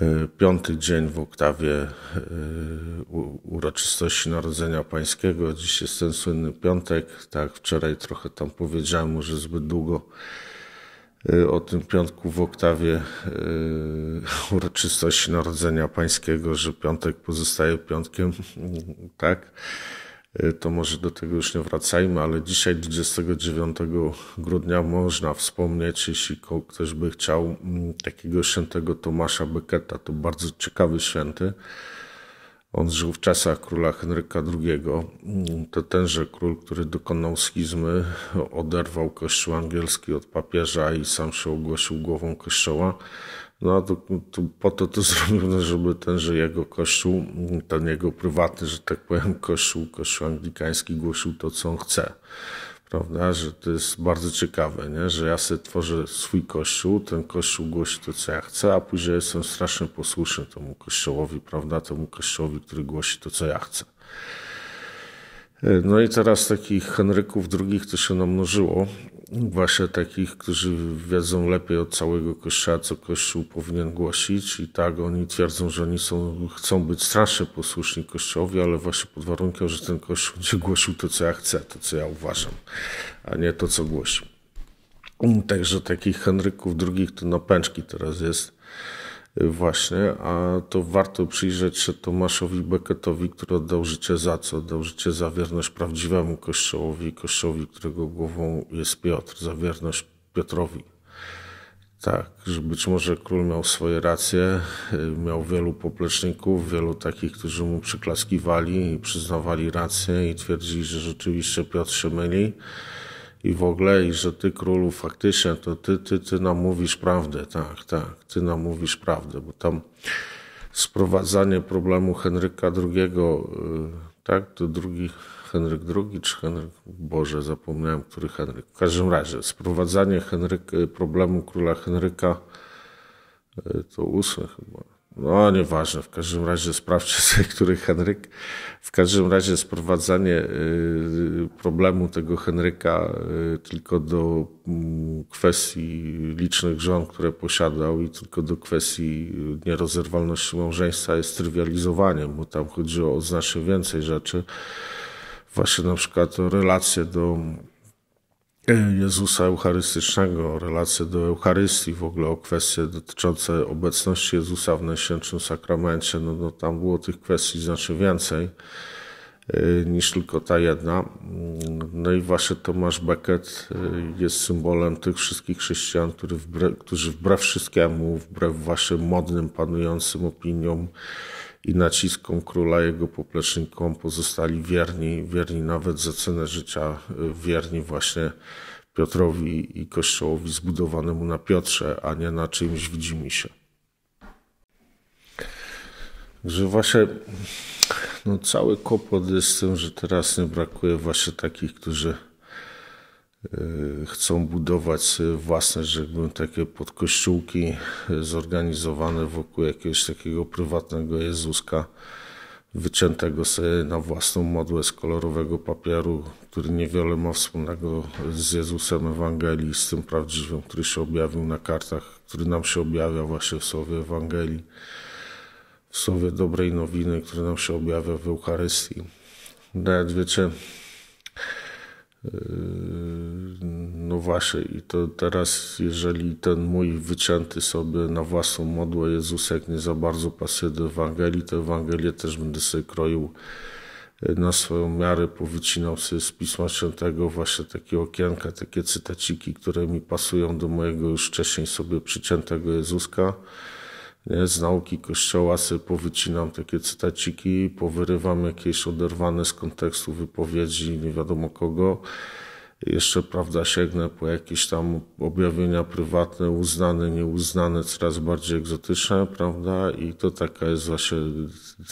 E, piąty dzień w Oktawie e, uroczystości Narodzenia Pańskiego. Dziś jest ten słynny piątek. Tak, wczoraj trochę tam powiedziałem, może zbyt długo e, o tym piątku w Oktawie uroczystości Narodzenia Pańskiego, że piątek pozostaje piątkiem, tak. Y, to może do tego już nie wracajmy, ale dzisiaj 29 grudnia można wspomnieć, jeśli ktoś by chciał, mm, takiego świętego Tomasza Becketa. To bardzo ciekawy święty. On żył w czasach króla Henryka II. Mm, to tenże król, który dokonał schizmy, oderwał kościół angielski od papieża i sam się ogłosił głową kościoła. No to, to po to to zrobiono, żeby tenże jego kościół, ten jego prywatny, że tak powiem, kościół, kościół anglikański głosił to, co on chce prawda, że to jest bardzo ciekawe, nie? że ja sobie tworzę swój kościół, ten kościół głosi to, co ja chcę, a później jestem strasznie posłuszny temu kościołowi, prawda, temu kościołowi, który głosi to, co ja chcę. No i teraz takich Henryków II to się namnożyło właśnie takich, którzy wiedzą lepiej od całego Kościoła, co Kościół powinien głosić i tak oni twierdzą, że oni są, chcą być strasznie posłuszni Kościołowi, ale właśnie pod warunkiem, że ten Kościół będzie głosił to, co ja chcę, to, co ja uważam, a nie to, co głosi. Także takich Henryków drugich, to na pęczki teraz jest Właśnie, a to warto przyjrzeć się Tomaszowi Becketowi, który oddał życie za co? Dał życie za wierność prawdziwemu Kościołowi, Kościołowi, którego głową jest Piotr, za wierność Piotrowi. Tak, że być może król miał swoje racje, y, miał wielu popleczników, wielu takich, którzy mu przyklaskiwali i przyznawali rację i twierdzili, że rzeczywiście Piotr się myli i w ogóle, i że ty królu faktycznie, to ty, ty, ty nam mówisz prawdę, tak, tak, ty nam mówisz prawdę, bo tam sprowadzanie problemu Henryka II, y, tak, to drugi Henryk II, czy Henryk, Boże, zapomniałem, który Henryk. W każdym razie, sprowadzanie Henryk, y, problemu króla Henryka y, to ósmy chyba no, nieważne. W każdym razie sprawdźcie sobie, który Henryk. W każdym razie sprowadzanie y, problemu tego Henryka y, tylko do mm, kwestii licznych żon, które posiadał i tylko do kwestii nierozerwalności małżeństwa jest trywializowaniem, bo tam chodzi o znacznie więcej rzeczy. Właśnie na przykład o relacje do Jezusa Eucharystycznego, relacje do Eucharystii, w ogóle o kwestie dotyczące obecności Jezusa w Najświętszym Sakramencie, no, no tam było tych kwestii znacznie więcej y, niż tylko ta jedna. No i właśnie Tomasz Becket y, jest symbolem tych wszystkich chrześcijan, którzy wbrew, którzy wbrew wszystkiemu, wbrew waszym modnym, panującym opiniom, i naciskom króla jego poplecznikom pozostali wierni, wierni nawet za cenę życia, y, wierni właśnie Piotrowi i Kościołowi zbudowanemu na Piotrze, a nie na czymś widzimisię. Także właśnie no, cały kłopot jest z tym, że teraz nie brakuje właśnie takich, którzy E, chcą budować własne, rzekłbym, takie podkościółki e, zorganizowane wokół jakiegoś takiego prywatnego Jezuska, wyciętego sobie na własną modłę z kolorowego papieru, który niewiele ma wspólnego z Jezusem Ewangelii, z tym prawdziwym, który się objawił na kartach, który nam się objawia właśnie w Słowie Ewangelii, w Słowie Dobrej Nowiny, który nam się objawia w Eucharystii. Nawet wiecie, Yy, no właśnie, i to teraz, jeżeli ten mój wycięty sobie na własną modłę Jezusek nie za bardzo pasuje do Ewangelii, to Ewangelię też będę sobie kroił yy, na swoją miarę, powycinał sobie z Pisma Świętego właśnie takie okienka, takie cytaciki, które mi pasują do mojego już wcześniej sobie przyciętego Jezuska nie? z nauki kościoła sobie powycinam takie cytaciki, powyrywam jakieś oderwane z kontekstu wypowiedzi nie wiadomo kogo. Jeszcze, prawda, sięgnę po jakieś tam objawienia prywatne, uznane, nieuznane, coraz bardziej egzotyczne, prawda? I to taka jest właśnie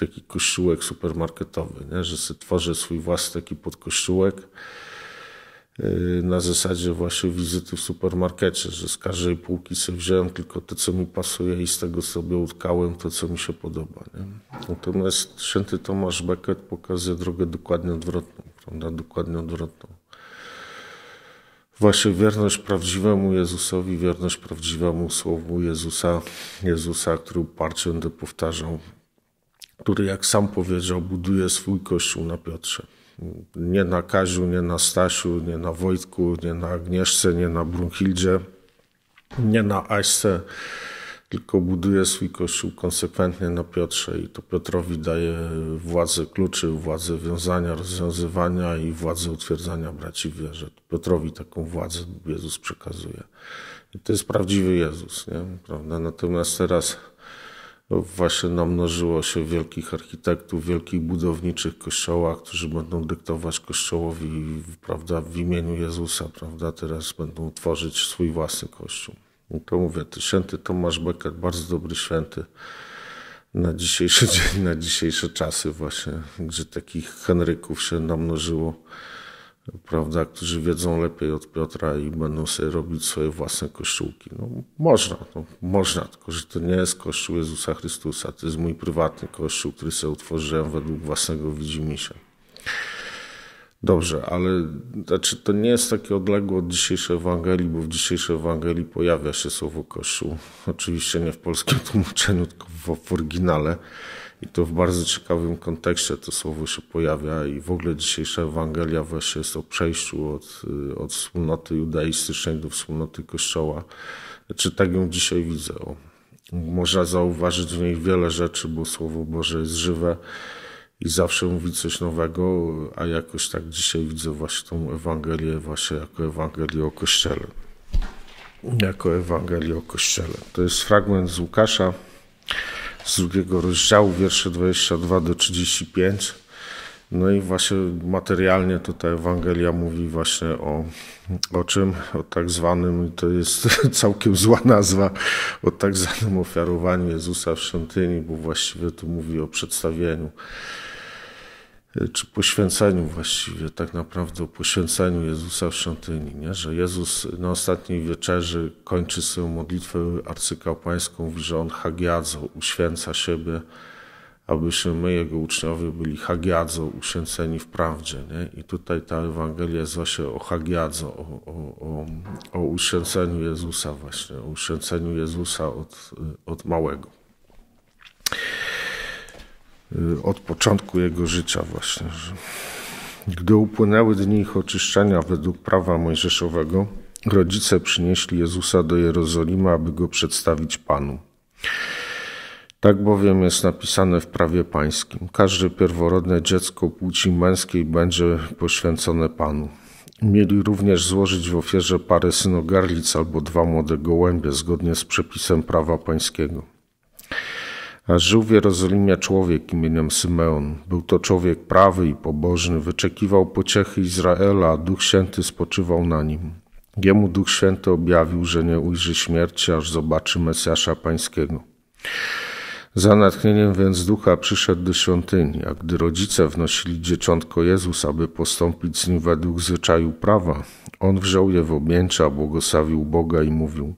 taki kościółek supermarketowy, nie? że sobie tworzę swój własny taki podkościółek Y, na zasadzie właśnie wizyty w supermarkecie, że z każdej półki sobie wziąłem tylko to, co mi pasuje i z tego sobie utkałem to, co mi się podoba. Nie? Natomiast święty Tomasz Becket pokazuje drogę dokładnie odwrotną, prawda? Dokładnie odwrotną. Właśnie wierność prawdziwemu Jezusowi, wierność prawdziwemu słowu Jezusa, Jezusa, który uparcie będę powtarzał, który, jak sam powiedział, buduje swój kościół na Piotrze. Nie na Kaziu, nie na Stasiu, nie na Wojtku, nie na Agnieszce, nie na Brunhildzie, nie na Aśce, tylko buduje swój kościół konsekwentnie na Piotrze i to Piotrowi daje władzę kluczy, władzę wiązania, rozwiązywania i władzę utwierdzania braci w wierze. Piotrowi taką władzę Jezus przekazuje. I to jest prawdziwy Jezus, nie? Prawda? Natomiast teraz właśnie namnożyło się wielkich architektów, wielkich budowniczych kościoła, którzy będą dyktować kościołowi prawda, w imieniu Jezusa, prawda, teraz będą tworzyć swój własny kościół. I to mówię, to święty Tomasz Becker, bardzo dobry święty na dzisiejszy dzień, na dzisiejsze czasy właśnie, gdzie takich Henryków się namnożyło prawda, którzy wiedzą lepiej od Piotra i będą sobie robić swoje własne kościółki. No, można, no, można, tylko że to nie jest Kościół Jezusa Chrystusa, to jest mój prywatny Kościół, który sobie utworzyłem według własnego widzimisię. Dobrze, ale znaczy to nie jest takie odległe od dzisiejszej Ewangelii, bo w dzisiejszej Ewangelii pojawia się słowo Kościół. Oczywiście nie w polskim tłumaczeniu, tylko w, w oryginale. I to w bardzo ciekawym kontekście to słowo się pojawia i w ogóle dzisiejsza Ewangelia właśnie jest o przejściu od, y, od wspólnoty judaistycznej do wspólnoty Kościoła. Znaczy tak ją dzisiaj widzę. O, można zauważyć w niej wiele rzeczy, bo Słowo Boże jest żywe i zawsze mówi coś nowego, a jakoś tak dzisiaj widzę właśnie tą Ewangelię właśnie jako Ewangelię o Kościele. Jako Ewangelię o Kościele. To jest fragment z Łukasza z drugiego rozdziału, wiersze 22 do 35. No i właśnie materialnie tutaj Ewangelia mówi właśnie o, o czym? O tak zwanym, to jest całkiem zła nazwa, o tak zwanym ofiarowaniu Jezusa w świątyni, bo właściwie tu mówi o przedstawieniu czy poświęceniu właściwie, tak naprawdę o poświęceniu Jezusa w świątyni, nie? że Jezus na ostatniej wieczerzy kończy swoją modlitwę arcykapłańską, mówi, że On hagiadzo uświęca siebie, abyśmy my, Jego uczniowie, byli hagiadzo uświęceni w prawdzie. Nie? I tutaj ta Ewangelia jest właśnie o hagiadzo, o, o, o, o uświęceniu Jezusa właśnie, o uświęceniu Jezusa od, od małego. Y, od początku jego życia właśnie. Gdy upłynęły dni ich oczyszczenia według prawa mojżeszowego, rodzice przynieśli Jezusa do Jerozolimy, aby go przedstawić Panu. Tak bowiem jest napisane w prawie pańskim. Każde pierworodne dziecko płci męskiej będzie poświęcone Panu. Mieli również złożyć w ofierze parę synogarlic albo dwa młode gołębie zgodnie z przepisem prawa pańskiego. A Żył w Jerozolimie człowiek imieniem Symeon. Był to człowiek prawy i pobożny, wyczekiwał pociechy Izraela, a Duch Święty spoczywał na nim. Jemu Duch Święty objawił, że nie ujrzy śmierci, aż zobaczy Mesjasza Pańskiego. Za natchnieniem więc ducha przyszedł do świątyni, a gdy rodzice wnosili dzieciątko Jezus, aby postąpić z nim według zwyczaju prawa, on wziął je w objęcia, błogosławił Boga i mówił –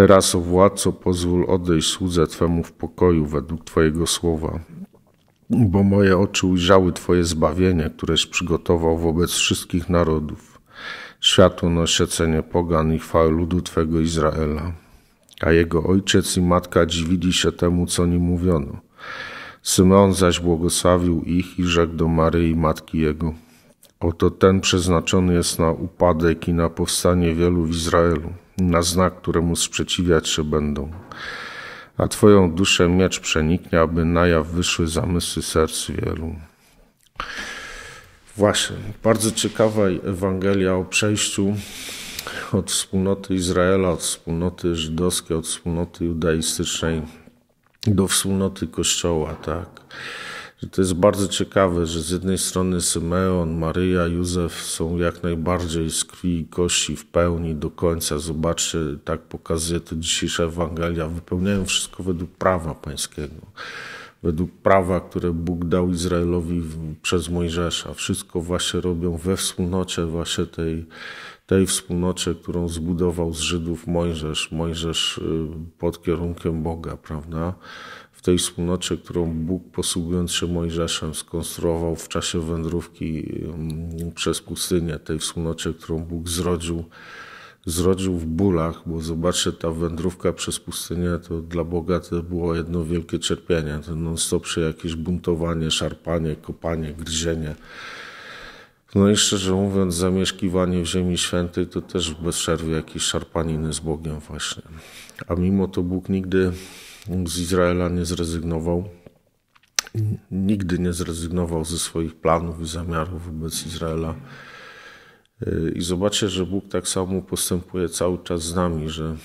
Teraz, o władco, pozwól odejść słudze Twemu w pokoju według Twojego słowa, bo moje oczy ujrzały Twoje zbawienie, któreś przygotował wobec wszystkich narodów, światło na cenie pogan i chwały ludu Twego Izraela. A jego ojciec i matka dziwili się temu, co nim mówiono. Symeon zaś błogosławił ich i rzekł do Maryi, matki jego, Oto ten przeznaczony jest na upadek i na powstanie wielu w Izraelu na znak, któremu sprzeciwiać się będą. A Twoją duszę miecz przeniknie, aby na jaw wyszły zamysły serc wielu. Właśnie, bardzo ciekawa Ewangelia o przejściu od wspólnoty Izraela, od wspólnoty żydowskiej, od wspólnoty judaistycznej do wspólnoty Kościoła, tak. To jest bardzo ciekawe, że z jednej strony Symeon, Maryja, Józef są jak najbardziej z krwi i kości w pełni do końca. Zobaczcie, tak pokazuje to dzisiejsza Ewangelia. Wypełniają wszystko według prawa pańskiego, według prawa, które Bóg dał Izraelowi przez Mojżesza. Wszystko właśnie robią we wspólnocie właśnie tej, tej wspólnocie, którą zbudował z Żydów Mojżesz. Mojżesz y, pod kierunkiem Boga, prawda? w tej wspólnocie, którą Bóg posługując się Mojżeszem skonstruował w czasie wędrówki mm, przez pustynię, tej wspólnocie, którą Bóg zrodził, zrodził w bólach, bo zobaczcie, ta wędrówka przez pustynię to dla Boga to było jedno wielkie cierpienie, to non-stop się jakieś buntowanie, szarpanie, kopanie, gryzienie. No i szczerze mówiąc, zamieszkiwanie w Ziemi Świętej to też bez przerwy jakieś szarpaniny z Bogiem właśnie. A mimo to Bóg nigdy z Izraela nie zrezygnował. Nigdy nie zrezygnował ze swoich planów i zamiarów wobec Izraela. Y, I zobaczcie, że Bóg tak samo postępuje cały czas z nami, że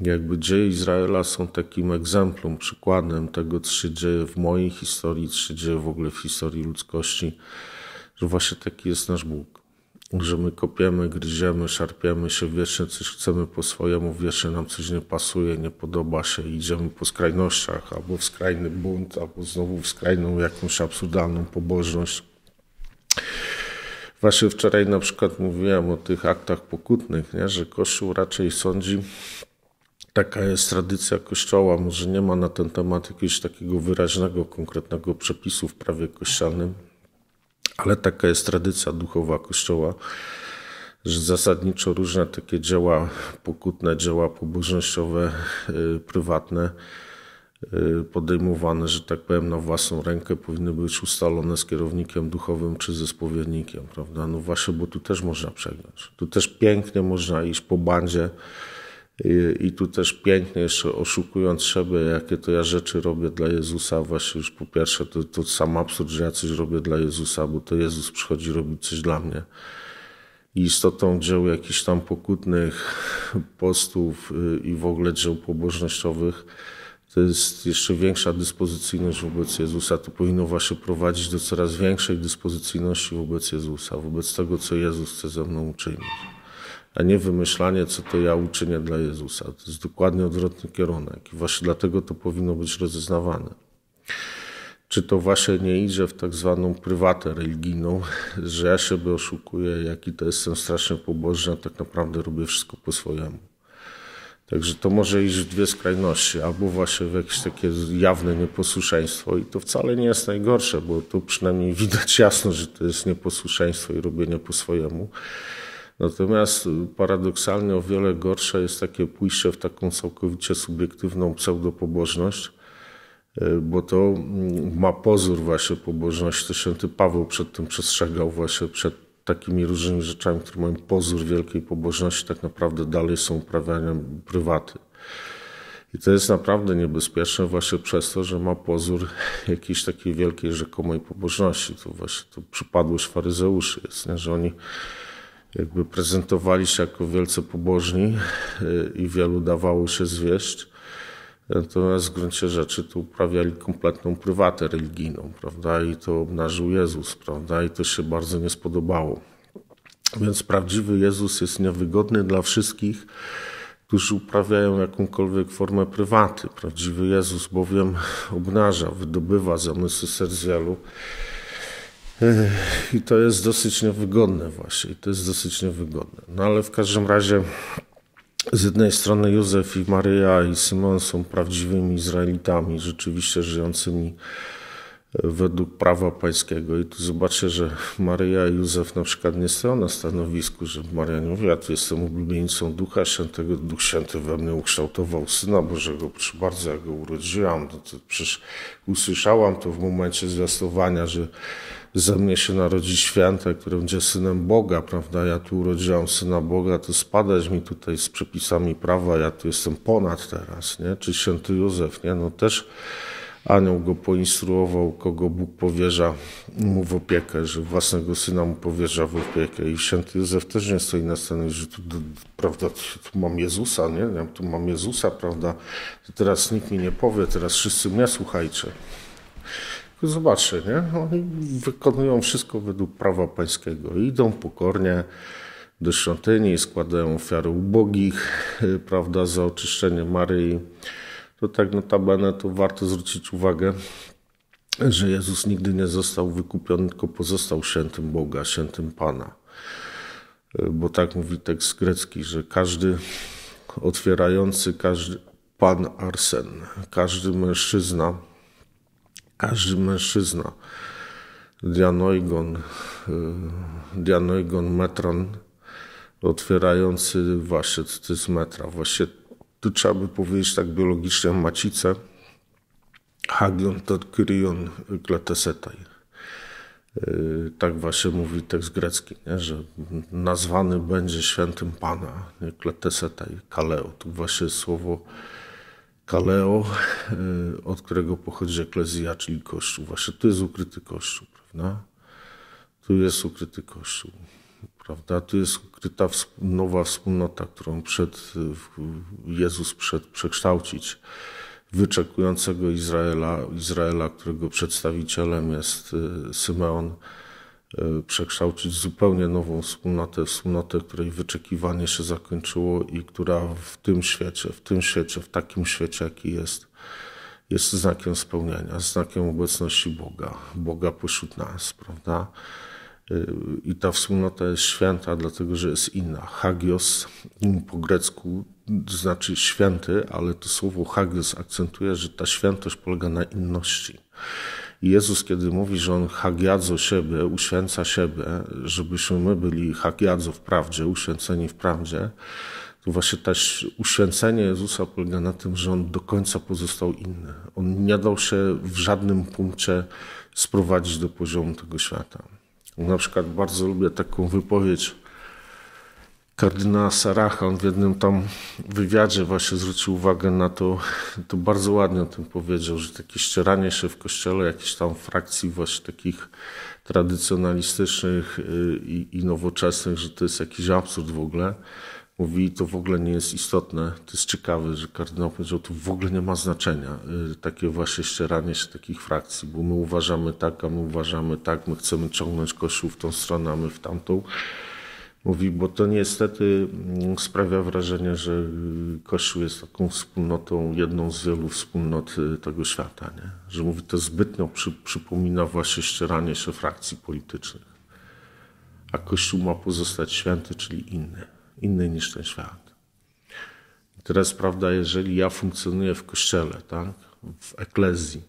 jakby dzieje Izraela są takim egzemplum, przykładem tego, co się dzieje w mojej historii, co się dzieje w ogóle w historii ludzkości, że właśnie taki jest nasz Bóg że my kopiemy, gryziemy, szarpiemy się, wiecznie coś chcemy po swojemu, wiecznie nam coś nie pasuje, nie podoba się, idziemy po skrajnościach, albo w skrajny bunt, albo znowu w skrajną jakąś absurdalną pobożność. Właśnie wczoraj na przykład mówiłem o tych aktach pokutnych, nie? że Kościół raczej sądzi, taka jest tradycja Kościoła, może nie ma na ten temat jakiegoś takiego wyraźnego, konkretnego przepisu w prawie kościelnym, ale taka jest tradycja duchowa Kościoła, że zasadniczo różne takie dzieła pokutne, dzieła pobożnościowe, y, prywatne, y, podejmowane, że tak powiem, na własną rękę powinny być ustalone z kierownikiem duchowym czy ze spowiednikiem, prawda? No właśnie, bo tu też można przegnać. Tu też pięknie można iść po bandzie, i, I, tu też pięknie jeszcze oszukując siebie, jakie to ja rzeczy robię dla Jezusa, właśnie już po pierwsze to, to sam absurd, że ja coś robię dla Jezusa, bo to Jezus przychodzi robić coś dla mnie. I istotą dzieł jakichś tam pokutnych postów y, i w ogóle dzieł pobożnościowych to jest jeszcze większa dyspozycyjność wobec Jezusa. To powinno właśnie prowadzić do coraz większej dyspozycyjności wobec Jezusa, wobec tego, co Jezus chce ze mną uczynić a nie wymyślanie, co to ja uczynię dla Jezusa. To jest dokładnie odwrotny kierunek i właśnie dlatego to powinno być rozeznawane. Czy to właśnie nie idzie w tak zwaną prywatę religijną, że ja siebie oszukuję, jaki to jestem strasznie pobożny, a tak naprawdę robię wszystko po swojemu. Także to może iść w dwie skrajności, albo właśnie w jakieś takie jawne nieposłuszeństwo i to wcale nie jest najgorsze, bo tu przynajmniej widać jasno, że to jest nieposłuszeństwo i robienie po swojemu Natomiast y, paradoksalnie o wiele gorsze jest takie pójście w taką całkowicie subiektywną pseudopobożność, y, bo to mm, ma pozór właśnie pobożności. To święty Paweł przed tym przestrzegał właśnie przed takimi różnymi rzeczami, które mają pozór wielkiej pobożności, tak naprawdę dalej są uprawianiem prywaty. I to jest naprawdę niebezpieczne właśnie przez to, że ma pozór jakiejś takiej wielkiej rzekomej pobożności. To właśnie to przypadłość faryzeuszy jest, nie? że oni jakby prezentowali się jako wielce pobożni y, i wielu dawało się zwieść. Natomiast w gruncie rzeczy tu uprawiali kompletną prywatę religijną, prawda? I to obnażył Jezus, prawda? I to się bardzo nie spodobało. Więc prawdziwy Jezus jest niewygodny dla wszystkich, którzy uprawiają jakąkolwiek formę prywaty. Prawdziwy Jezus bowiem obnaża, wydobywa zamysły serc wielu i to jest dosyć niewygodne właśnie, i to jest dosyć niewygodne. No ale w każdym razie z jednej strony Józef i Maryja i Simon są prawdziwymi Izraelitami, rzeczywiście żyjącymi e, według prawa pańskiego. I tu zobaczę, że Maryja i Józef na przykład nie stoją na stanowisku, że Maria nie mówi, ja tu jestem ulubieńcą Ducha Świętego, Duch Święty we mnie ukształtował Syna Bożego, proszę bardzo, ja go urodziłam, no to przecież usłyszałam to w momencie zwiastowania, że ze mnie się narodzi święte, który będzie synem Boga, prawda? Ja tu urodziłam syna Boga, to spadać mi tutaj z przepisami prawa, ja tu jestem ponad teraz, nie? Czy święty Józef, nie? No też anioł go poinstruował, kogo Bóg powierza mu w opiekę, że własnego syna mu powierza w opiekę. I święty Józef też nie stoi na scenie, że tu, prawda, tu mam Jezusa, nie? Ja tu mam Jezusa, prawda? teraz nikt mi nie powie, teraz wszyscy mnie słuchajcie zobaczy, nie? Oni wykonują wszystko według prawa pańskiego. Idą pokornie do świątyni, składają ofiary ubogich, y, prawda, za oczyszczenie Maryi. To tak notabene to warto zwrócić uwagę, że Jezus nigdy nie został wykupiony, tylko pozostał świętym Boga, świętym Pana. Y, bo tak mówi tekst grecki, że każdy otwierający, każdy pan Arsen, każdy mężczyzna, każdy mężczyzna, dianoigon, y, dianoigon metron, otwierający właśnie, to jest metra. Właśnie tu trzeba by powiedzieć tak biologicznie macicę, hagion tot kyrion kletesetaj. Y, tak właśnie mówi tekst grecki, nie? że nazwany będzie świętym Pana, Kletesetai kaleo. Tu właśnie słowo Kaleo, e, od którego pochodzi eklezja, czyli kościół. Właśnie tu jest ukryty kościół, prawda? Tu jest ukryty kościół, prawda? Tu jest ukryta nowa wspólnota, którą przed, Jezus przed przekształcić wyczekującego Izraela, Izraela, którego przedstawicielem jest e, Symeon E, przekształcić zupełnie nową wspólnotę, wspólnotę, której wyczekiwanie się zakończyło i która w tym świecie, w tym świecie, w takim świecie, jaki jest, jest znakiem spełnienia, znakiem obecności Boga, Boga pośród nas, prawda? E, I ta wspólnota jest święta, dlatego że jest inna. Hagios po grecku znaczy święty, ale to słowo hagios akcentuje, że ta świętość polega na inności Jezus, kiedy mówi, że On hagiadzo siebie, uświęca siebie, żebyśmy my byli hagiadzo w prawdzie, uświęceni w prawdzie, to właśnie też uświęcenie Jezusa polega na tym, że On do końca pozostał inny. On nie dał się w żadnym punkcie sprowadzić do poziomu tego świata. Na przykład bardzo lubię taką wypowiedź Kardynał Saracha, on w jednym tam wywiadzie właśnie zwrócił uwagę na to, to bardzo ładnie o tym powiedział, że takie ścieranie się w kościele jakichś tam frakcji właśnie takich tradycjonalistycznych y, i, i nowoczesnych, że to jest jakiś absurd w ogóle. Mówi, to w ogóle nie jest istotne. To jest ciekawe, że kardynał powiedział, to w ogóle nie ma znaczenia. Y, takie właśnie ścieranie się takich frakcji, bo my uważamy tak, a my uważamy tak, my chcemy ciągnąć Kościół w tą stronę, a my w tamtą mówi, bo to niestety mm, sprawia wrażenie, że y, Kościół jest taką wspólnotą, jedną z wielu wspólnot y, tego świata. Nie? Że mówi, to zbytnio przy, przypomina właśnie ścieranie się frakcji politycznych. A Kościół ma pozostać święty, czyli inny, inny niż ten świat. I teraz, prawda, jeżeli ja funkcjonuję w Kościele, tak? w eklezji,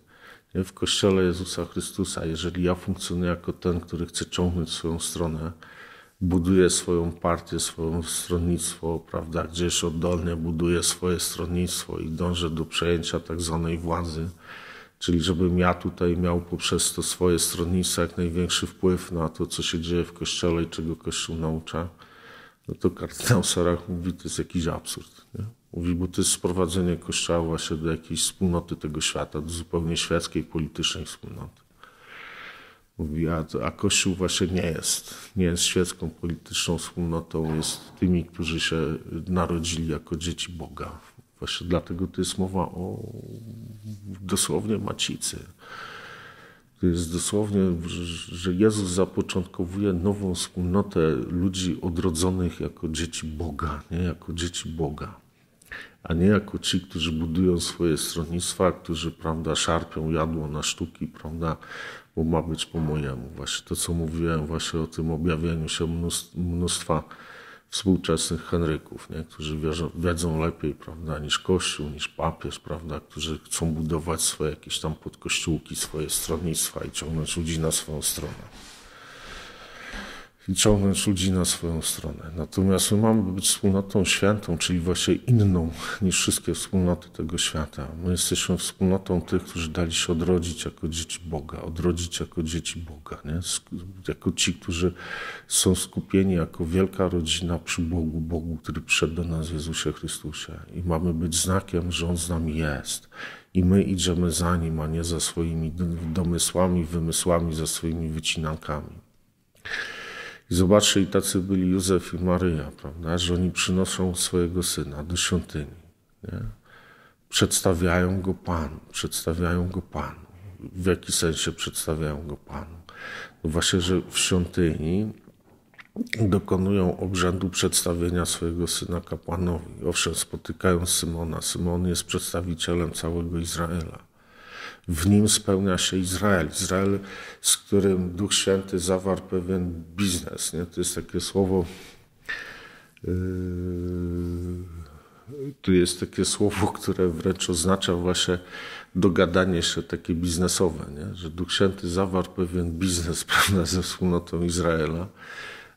w Kościele Jezusa Chrystusa, jeżeli ja funkcjonuję jako ten, który chce ciągnąć swoją stronę, buduje swoją partię, swoje stronnictwo, prawda, gdzieś oddolnie buduje swoje stronnictwo i dąży do przejęcia tak zwanej władzy. Czyli żebym ja tutaj miał poprzez to swoje stronnictwo jak największy wpływ na to, co się dzieje w kościele i czego kościół naucza, no to kardynał Sarach mówi, to jest jakiś absurd. Nie? Mówi, bo to jest sprowadzenie kościoła właśnie do jakiejś wspólnoty tego świata, do zupełnie świeckiej, politycznej wspólnoty. Mówi, a, a Kościół właśnie nie jest. Nie jest świecką polityczną wspólnotą, jest tymi, którzy się narodzili jako dzieci Boga. Właśnie dlatego to jest mowa o dosłownie macicy. To jest dosłownie, że Jezus zapoczątkowuje nową wspólnotę ludzi odrodzonych jako dzieci Boga, nie jako dzieci Boga, a nie jako ci, którzy budują swoje stronnictwa, którzy, prawda, szarpią jadło na sztuki, prawda, bo ma być po mojemu. Właśnie to, co mówiłem właśnie o tym objawieniu się mnóstwa współczesnych Henryków, nie? którzy wierzą, wiedzą lepiej prawda, niż Kościół, niż papież, prawda? którzy chcą budować swoje jakieś tam podkościółki, swoje stronnictwa i ciągnąć ludzi na swoją stronę ciągnąć ludzi na swoją stronę. Natomiast my mamy być wspólnotą świętą, czyli właśnie inną niż wszystkie wspólnoty tego świata. My jesteśmy wspólnotą tych, którzy dali się odrodzić jako dzieci Boga, odrodzić jako dzieci Boga, nie? jako ci, którzy są skupieni jako wielka rodzina przy Bogu, Bogu, który przyszedł do nas w Jezusie Chrystusie. I mamy być znakiem, że On z nami jest i my idziemy za nim, a nie za swoimi domysłami, wymysłami, za swoimi wycinankami. I zobaczcie, i tacy byli Józef i Maryja, prawda, że oni przynoszą swojego syna do świątyni. Nie? Przedstawiają go Panu, przedstawiają go Panu. W jaki sensie przedstawiają go Panu? No właśnie, że w świątyni dokonują obrzędu przedstawienia swojego syna kapłanowi. Owszem, spotykają Symona. Symon jest przedstawicielem całego Izraela w nim spełnia się Izrael. Izrael, z którym Duch Święty zawarł pewien biznes. Nie? To jest takie słowo. Yy, jest takie słowo, które wręcz oznacza właśnie dogadanie się takie biznesowe, nie? że Duch Święty zawarł pewien biznes prawda, ze wspólnotą Izraela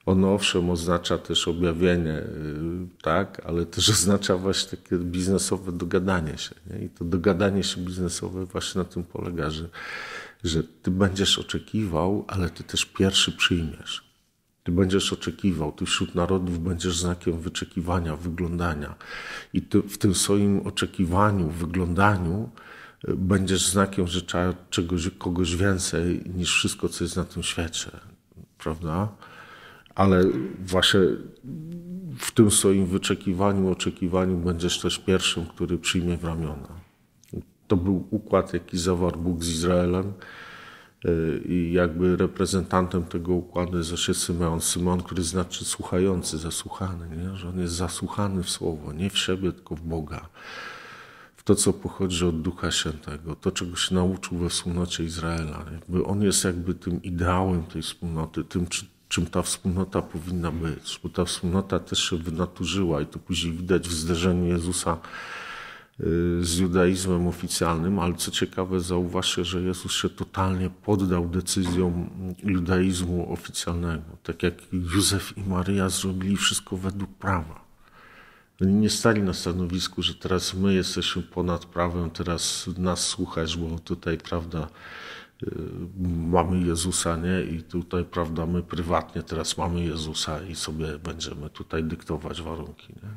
ono owszem oznacza też objawienie, y, tak, ale też oznacza właśnie takie biznesowe dogadanie się. Nie? I to dogadanie się biznesowe właśnie na tym polega, że, że ty będziesz oczekiwał, ale ty też pierwszy przyjmiesz. Ty będziesz oczekiwał, ty wśród narodów będziesz znakiem wyczekiwania, wyglądania. I ty w tym swoim oczekiwaniu, wyglądaniu y, będziesz znakiem, że trzeba czegoś, kogoś więcej niż wszystko, co jest na tym świecie. Prawda? ale właśnie w tym swoim wyczekiwaniu, oczekiwaniu będziesz też pierwszym, który przyjmie w ramiona. To był układ, jaki zawarł Bóg z Izraelem y, i jakby reprezentantem tego układu jest właśnie Symeon. Symeon, który znaczy słuchający, zasłuchany, nie? że on jest zasłuchany w słowo, nie w siebie, tylko w Boga. W to, co pochodzi od Ducha Świętego, to, czego się nauczył we wspólnocie Izraela. Jakby on jest jakby tym ideałem tej wspólnoty, tym, czy czym ta wspólnota powinna być, bo ta wspólnota też się wynaturzyła i to później widać w zderzeniu Jezusa y, z judaizmem oficjalnym, ale co ciekawe, zauważcie, że Jezus się totalnie poddał decyzjom judaizmu oficjalnego. Tak jak Józef i Maria zrobili wszystko według prawa. Oni nie stali na stanowisku, że teraz my jesteśmy ponad prawem, teraz nas słuchać, bo tutaj, prawda, Y, mamy Jezusa, nie? I tutaj, prawda, my prywatnie teraz mamy Jezusa i sobie będziemy tutaj dyktować warunki, nie?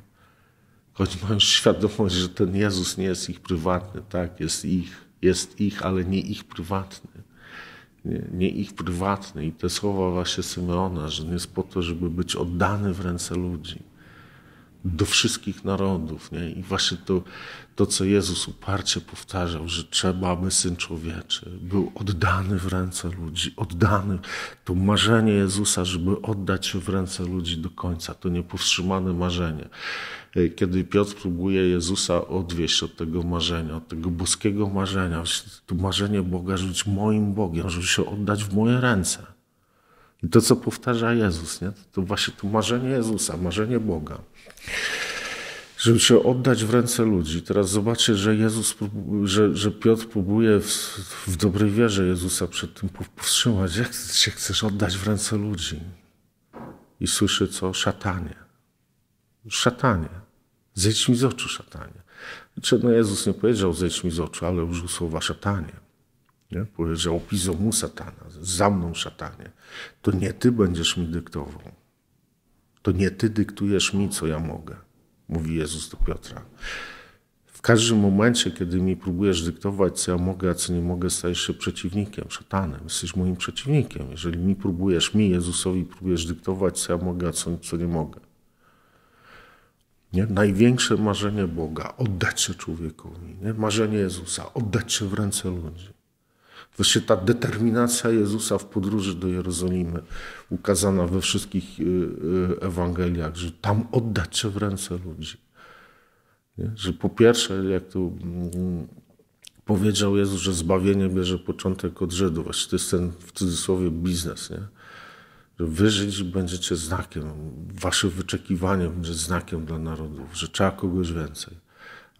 Choć mają świadomość, że ten Jezus nie jest ich prywatny, tak? Jest ich, jest ich, ale nie ich prywatny. Nie, nie ich prywatny. I te słowa właśnie Symeona, że nie jest po to, żeby być oddany w ręce ludzi do wszystkich narodów. Nie? I właśnie to, to, co Jezus uparcie powtarzał, że trzeba, aby Syn Człowieczy był oddany w ręce ludzi, oddany. To marzenie Jezusa, żeby oddać się w ręce ludzi do końca, to niepowstrzymane marzenie. E, kiedy Piotr próbuje Jezusa odwieść od tego marzenia, od tego boskiego marzenia, to marzenie Boga, żeby być moim Bogiem, żeby się oddać w moje ręce. I to, co powtarza Jezus, nie? to właśnie to marzenie Jezusa, marzenie Boga żeby się oddać w ręce ludzi. Teraz zobaczcie, że, Jezus, że, że Piotr próbuje w, w dobrej wierze Jezusa przed tym powstrzymać. Jak się chcesz oddać w ręce ludzi? I słyszy co? Szatanie. Szatanie. Zejdź mi z oczu, szatanie. Czy znaczy, no Jezus nie powiedział zejdź mi z oczu, ale użył słowa szatanie. Nie? Powiedział opizomu satana, za mną szatanie. To nie ty będziesz mi dyktował. To nie ty dyktujesz mi, co ja mogę, mówi Jezus do Piotra. W każdym momencie, kiedy mi próbujesz dyktować, co ja mogę, a co nie mogę, stajesz się przeciwnikiem, szatanem. Jesteś moim przeciwnikiem. Jeżeli mi próbujesz, mi, Jezusowi, próbujesz dyktować, co ja mogę, a co, co nie mogę. Nie? Największe marzenie Boga oddać się człowiekowi. Nie? Marzenie Jezusa oddać się w ręce ludzi. Wreszcie ta determinacja Jezusa w podróży do Jerozolimy, ukazana we wszystkich y, y, Ewangeliach, że tam oddać się w ręce ludzi. Nie? Że po pierwsze, jak tu mm, powiedział Jezus, że zbawienie bierze początek od Żydów, właśnie to jest ten w cudzysłowie biznes, nie? że wy żyć będziecie znakiem, wasze wyczekiwanie będzie znakiem dla narodów, że trzeba kogoś więcej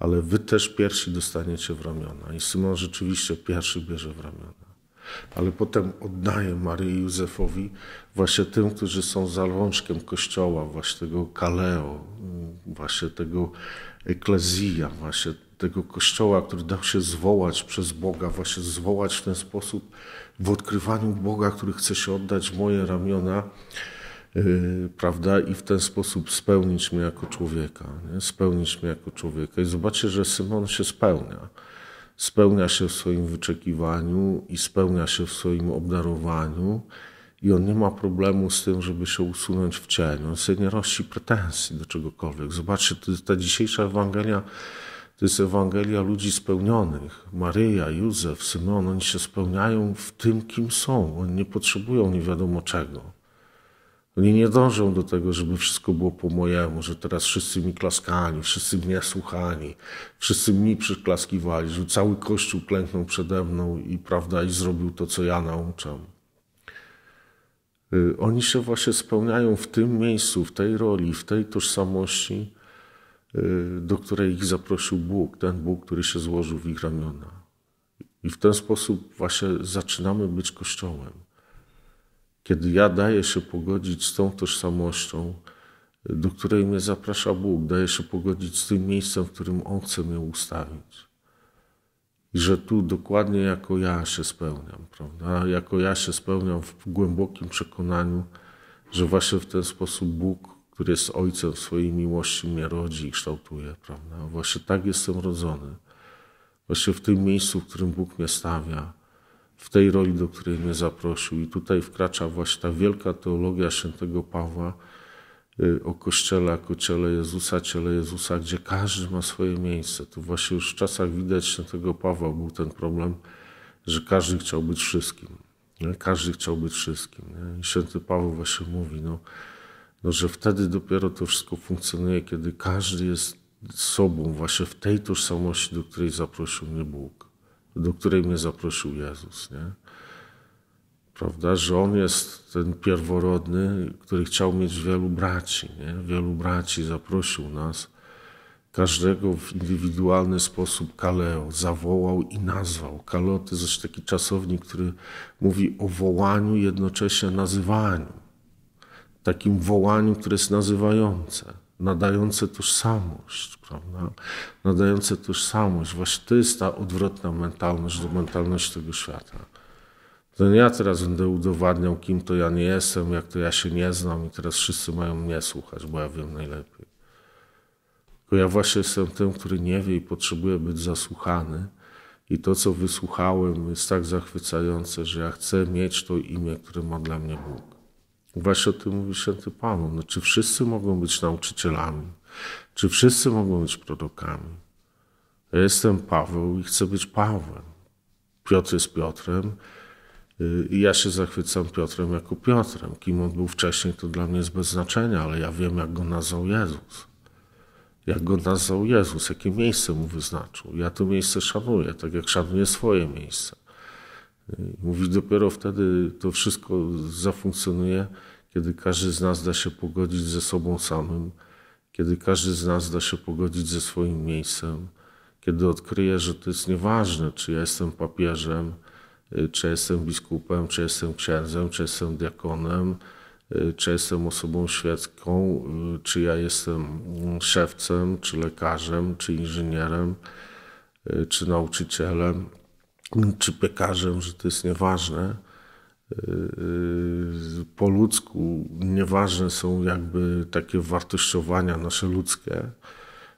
ale wy też pierwsi dostaniecie w ramiona. I Szymon rzeczywiście pierwszy bierze w ramiona. Ale potem oddaje Maryi Józefowi właśnie tym, którzy są zalążkiem Kościoła, właśnie tego kaleo, właśnie tego eklezja, właśnie tego Kościoła, który dał się zwołać przez Boga, właśnie zwołać w ten sposób w odkrywaniu Boga, który chce się oddać w moje ramiona Y, prawda, i w ten sposób spełnić mnie jako człowieka, nie? spełnić mnie jako człowieka. I zobaczcie, że Szymon się spełnia. Spełnia się w swoim wyczekiwaniu i spełnia się w swoim obdarowaniu i on nie ma problemu z tym, żeby się usunąć w cień. On sobie nie rości pretensji do czegokolwiek. Zobaczcie, ta dzisiejsza Ewangelia to jest Ewangelia ludzi spełnionych. Maryja, Józef, Symon, oni się spełniają w tym, kim są. Oni nie potrzebują nie wiadomo czego. Oni nie dążą do tego, żeby wszystko było po mojemu, że teraz wszyscy mi klaskali, wszyscy mnie słuchani, wszyscy mi przyklaskiwali, że cały Kościół klęknął przede mną i prawda, i zrobił to, co ja nauczam. Y, oni się właśnie spełniają w tym miejscu, w tej roli, w tej tożsamości, y, do której ich zaprosił Bóg, ten Bóg, który się złożył w ich ramiona. I w ten sposób właśnie zaczynamy być Kościołem kiedy ja daję się pogodzić z tą tożsamością, do której mnie zaprasza Bóg, daję się pogodzić z tym miejscem, w którym On chce mnie ustawić. I że tu dokładnie jako ja się spełniam, prawda? Jako ja się spełniam w głębokim przekonaniu, że właśnie w ten sposób Bóg, który jest Ojcem swojej miłości, mnie rodzi i kształtuje, prawda? Właśnie tak jestem rodzony. Właśnie w tym miejscu, w którym Bóg mnie stawia w tej roli, do której mnie zaprosił. I tutaj wkracza właśnie ta wielka teologia świętego Pawła y, o Kościele jako ciele Jezusa, ciele Jezusa, gdzie każdy ma swoje miejsce. Tu właśnie już w czasach widać świętego Pawła był ten problem, że każdy chciał być wszystkim. Nie? Każdy chciał być wszystkim. Nie? I święty Paweł właśnie mówi, no, no, że wtedy dopiero to wszystko funkcjonuje, kiedy każdy jest sobą, właśnie w tej tożsamości, do której zaprosił mnie Bóg do której mnie zaprosił Jezus. Nie? Prawda, że On jest ten pierworodny, który chciał mieć wielu braci. Nie? Wielu braci zaprosił nas, każdego w indywidualny sposób kaleo, zawołał i nazwał. Kaleo to jest taki czasownik, który mówi o wołaniu, jednocześnie nazywaniu. Takim wołaniu, które jest nazywające nadające tożsamość, prawda? nadające tożsamość. Właśnie to jest ta odwrotna mentalność do mentalności tego świata. To nie ja teraz będę udowadniał, kim to ja nie jestem, jak to ja się nie znam i teraz wszyscy mają mnie słuchać, bo ja wiem najlepiej. Tylko ja właśnie jestem tym, który nie wie i potrzebuje być zasłuchany. I to, co wysłuchałem, jest tak zachwycające, że ja chcę mieć to imię, które ma dla mnie Bóg. Właśnie o tym mówi święty Paweł. No, czy wszyscy mogą być nauczycielami? Czy wszyscy mogą być prorokami? Ja jestem Paweł i chcę być Pawłem. Piotr jest Piotrem y, i ja się zachwycam Piotrem jako Piotrem. Kim on był wcześniej, to dla mnie jest bez znaczenia, ale ja wiem, jak go nazwał Jezus. Jak go nazwał Jezus, jakie miejsce mu wyznaczył. Ja to miejsce szanuję, tak jak szanuję swoje miejsce. Y, Mówi dopiero wtedy to wszystko zafunkcjonuje, kiedy każdy z nas da się pogodzić ze sobą samym, kiedy każdy z nas da się pogodzić ze swoim miejscem, kiedy odkryje, że to jest nieważne, czy ja jestem papieżem, y, czy jestem biskupem, czy jestem księdzem, czy jestem diakonem, y, czy jestem osobą świecką, czy ja jestem mm, szewcem, czy lekarzem, czy inżynierem, czy nauczycielem, czy piekarzem, że to jest nieważne. Yy, po ludzku nieważne są jakby takie wartościowania nasze ludzkie.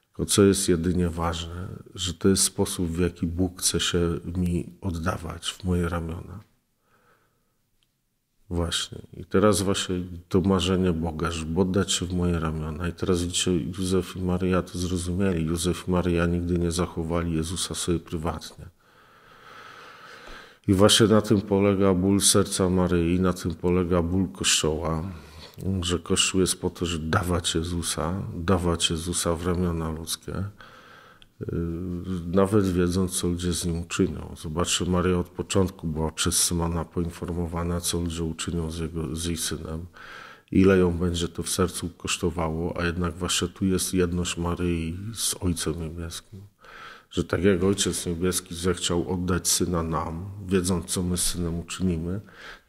Tylko co jest jedynie ważne, że to jest sposób, w jaki Bóg chce się mi oddawać w moje ramiona. Właśnie. I teraz właśnie to marzenie Boga, żeby oddać się w moje ramiona. I teraz widzicie, Józef i Maria to zrozumieli. Józef i Maria nigdy nie zachowali Jezusa sobie prywatnie. I właśnie na tym polega ból serca Maryi, na tym polega ból Kościoła, że Kościół jest po to, żeby dawać Jezusa, dawać Jezusa w ramiona ludzkie, y, nawet wiedząc, co ludzie z nim uczynią. Zobaczcie, Maria od początku była przez Symona poinformowana, co ludzie uczynią z, jego, z jej synem, ile ją będzie to w sercu kosztowało, a jednak właśnie tu jest jedność Maryi z Ojcem Niebieskim że tak jak Ojciec Niebieski zechciał oddać Syna nam, wiedząc, co my z Synem uczynimy,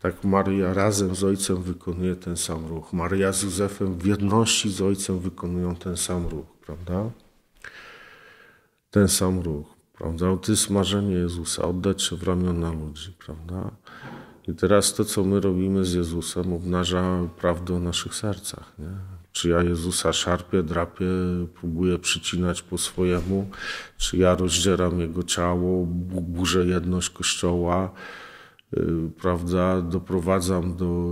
tak Maria razem z Ojcem wykonuje ten sam ruch. Maria z Józefem w jedności z Ojcem wykonują ten sam ruch, prawda? Ten sam ruch, prawda? To jest marzenie Jezusa, oddać się w ramiona ludzi, prawda? I teraz to, co my robimy z Jezusem, obnaża prawdę o naszych sercach, nie? Czy ja Jezusa szarpię, drapię, próbuję przycinać po swojemu? Czy ja rozdzieram Jego ciało, burzę jedność Kościoła? Y, prawda, doprowadzam do,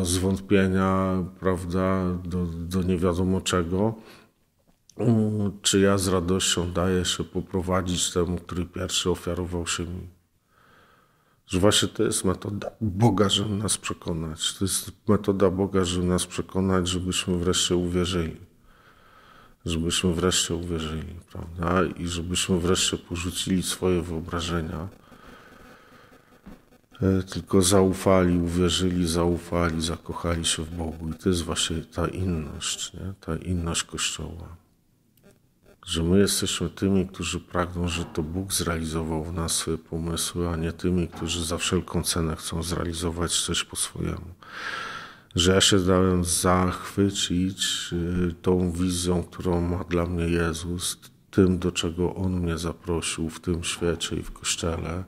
do zwątpienia, prawda, do, do nie wiadomo czego. Czy ja z radością daję się poprowadzić temu, który pierwszy ofiarował się mi? że właśnie to jest metoda Boga, żeby nas przekonać. To jest metoda Boga, żeby nas przekonać, żebyśmy wreszcie uwierzyli. Żebyśmy wreszcie uwierzyli, prawda? I żebyśmy wreszcie porzucili swoje wyobrażenia. E, tylko zaufali, uwierzyli, zaufali, zakochali się w Bogu. I to jest właśnie ta inność, nie? ta inność Kościoła że my jesteśmy tymi, którzy pragną, że to Bóg zrealizował w nas swoje pomysły, a nie tymi, którzy za wszelką cenę chcą zrealizować coś po swojemu. Że ja się dałem zachwycić y, tą wizją, którą ma dla mnie Jezus, tym, do czego On mnie zaprosił w tym świecie i w kościele,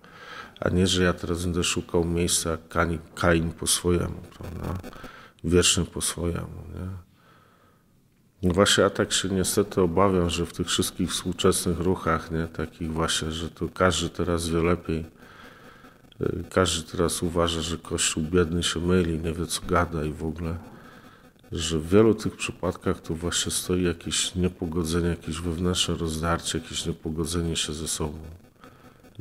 a nie, że ja teraz będę szukał miejsca jak Kain po swojemu, prawda? Wiecznym po swojemu, nie? No właśnie ja tak się niestety obawiam, że w tych wszystkich współczesnych ruchach, nie, takich właśnie, że to każdy teraz wie lepiej, y, każdy teraz uważa, że Kościół biedny się myli, nie wie co gada i w ogóle, że w wielu tych przypadkach to właśnie stoi jakieś niepogodzenie, jakieś wewnętrzne rozdarcie, jakieś niepogodzenie się ze sobą.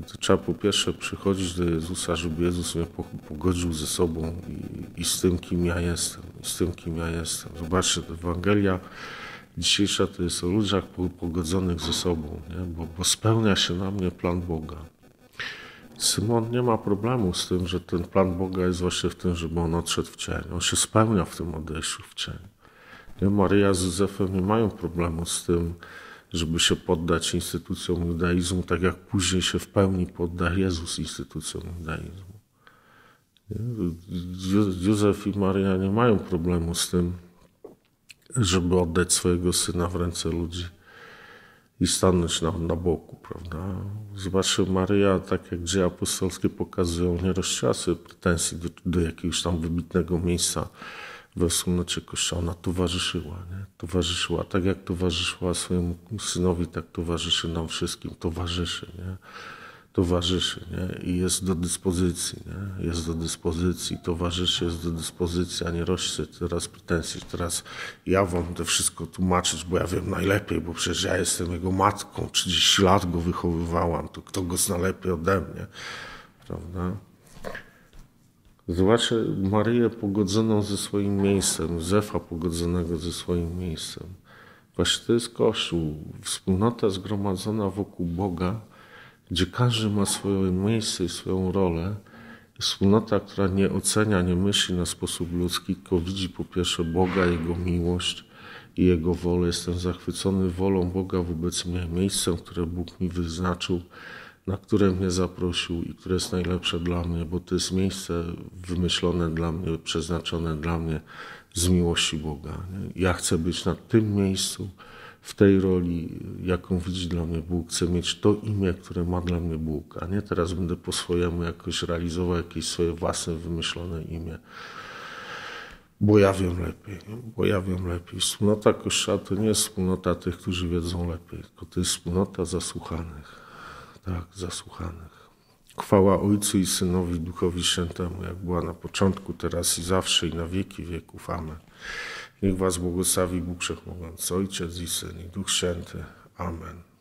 To trzeba po pierwsze przychodzić do Jezusa, żeby Jezus mnie pogodził ze sobą i, i z tym, kim ja jestem. z tym, kim ja jestem. Zobaczcie, Ewangelia dzisiejsza to jest o ludziach pogodzonych ze sobą, nie? Bo, bo spełnia się na mnie plan Boga. Simon nie ma problemu z tym, że ten plan Boga jest właśnie w tym, żeby on odszedł w cień. On się spełnia w tym odejściu w cień. Nie? Maria z Józefem nie mają problemu z tym, żeby się poddać instytucjom judaizmu, tak jak później się w pełni podda Jezus instytucjom judaizmu. Józef i Maria nie mają problemu z tym, żeby oddać swojego syna w ręce ludzi i stanąć na, na boku, prawda? Zobaczcie, Maria, tak jak dzieje apostolskie pokazują, nie rozczasy pretensji do, do jakiegoś tam wybitnego miejsca wiosna no Czekusza, ona towarzyszyła, nie? towarzyszyła, tak jak towarzyszyła swojemu synowi, tak towarzyszy nam wszystkim, towarzyszy, nie? towarzyszy nie? i jest do dyspozycji, nie? jest do dyspozycji, towarzyszy jest do dyspozycji, a nie rośnie teraz pretensji, teraz ja wam to wszystko tłumaczyć, bo ja wiem najlepiej, bo przecież ja jestem jego matką, 30 lat go wychowywałam, to kto go zna lepiej ode mnie, prawda? Zobaczę Maryję pogodzoną ze swoim miejscem, Zefa pogodzonego ze swoim miejscem. Właśnie to jest Kościół, wspólnota zgromadzona wokół Boga, gdzie każdy ma swoje miejsce i swoją rolę. Wspólnota, która nie ocenia, nie myśli na sposób ludzki, tylko widzi po pierwsze Boga, Jego miłość i Jego wolę. Jestem zachwycony wolą Boga wobec mnie, miejscem, które Bóg mi wyznaczył na które mnie zaprosił i które jest najlepsze dla mnie, bo to jest miejsce wymyślone dla mnie, przeznaczone dla mnie z miłości Boga. Nie? Ja chcę być na tym miejscu, w tej roli, jaką widzi dla mnie Bóg. Chcę mieć to imię, które ma dla mnie Bóg, a nie teraz będę po swojemu jakoś realizował jakieś swoje własne wymyślone imię. Bo ja wiem lepiej, bo ja wiem lepiej. Wspólnota Kościoła to nie jest wspólnota tych, którzy wiedzą lepiej, tylko to jest wspólnota zasłuchanych tak, zasłuchanych. Chwała Ojcu i Synowi Duchowi Świętemu, jak była na początku, teraz i zawsze i na wieki wieków. Amen. Niech Was błogosławi Bóg Wszechmogący, Ojciec i Syn i Duch Święty. Amen.